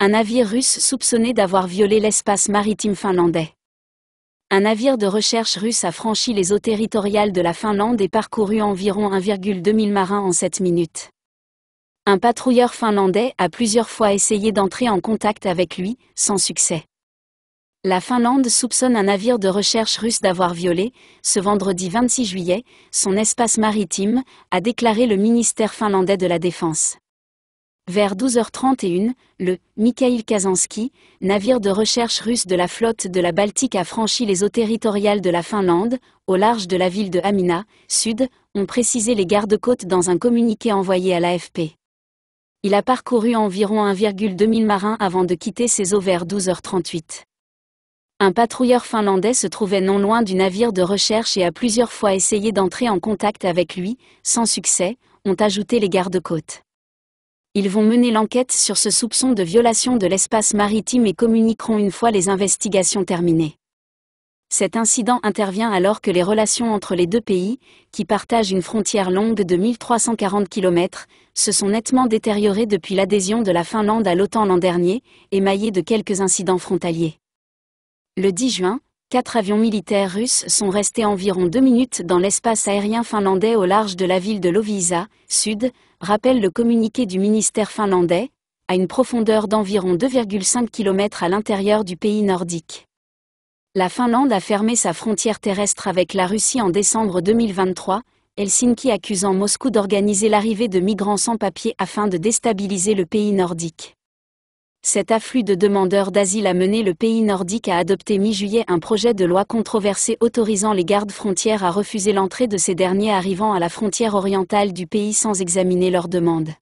Un navire russe soupçonné d'avoir violé l'espace maritime finlandais. Un navire de recherche russe a franchi les eaux territoriales de la Finlande et parcouru environ 1,2 000 marins en 7 minutes. Un patrouilleur finlandais a plusieurs fois essayé d'entrer en contact avec lui, sans succès. La Finlande soupçonne un navire de recherche russe d'avoir violé, ce vendredi 26 juillet, son espace maritime, a déclaré le ministère finlandais de la Défense. Vers 12h31, le Mikhail Kazansky, navire de recherche russe de la flotte de la Baltique a franchi les eaux territoriales de la Finlande, au large de la ville de Hamina, sud, ont précisé les gardes-côtes dans un communiqué envoyé à l'AFP. Il a parcouru environ 1,2 000 marins avant de quitter ses eaux vers 12h38. Un patrouilleur finlandais se trouvait non loin du navire de recherche et a plusieurs fois essayé d'entrer en contact avec lui, sans succès, ont ajouté les gardes-côtes ils vont mener l'enquête sur ce soupçon de violation de l'espace maritime et communiqueront une fois les investigations terminées. Cet incident intervient alors que les relations entre les deux pays, qui partagent une frontière longue de 1340 km, se sont nettement détériorées depuis l'adhésion de la Finlande à l'OTAN l'an dernier, émaillée de quelques incidents frontaliers. Le 10 juin, quatre avions militaires russes sont restés environ deux minutes dans l'espace aérien finlandais au large de la ville de Lovisa, sud, rappelle le communiqué du ministère finlandais, à une profondeur d'environ 2,5 km à l'intérieur du pays nordique. La Finlande a fermé sa frontière terrestre avec la Russie en décembre 2023, Helsinki accusant Moscou d'organiser l'arrivée de migrants sans papier afin de déstabiliser le pays nordique cet afflux de demandeurs d'asile a mené le pays nordique à adopter mi-juillet un projet de loi controversé autorisant les gardes frontières à refuser l'entrée de ces derniers arrivant à la frontière orientale du pays sans examiner leurs demandes.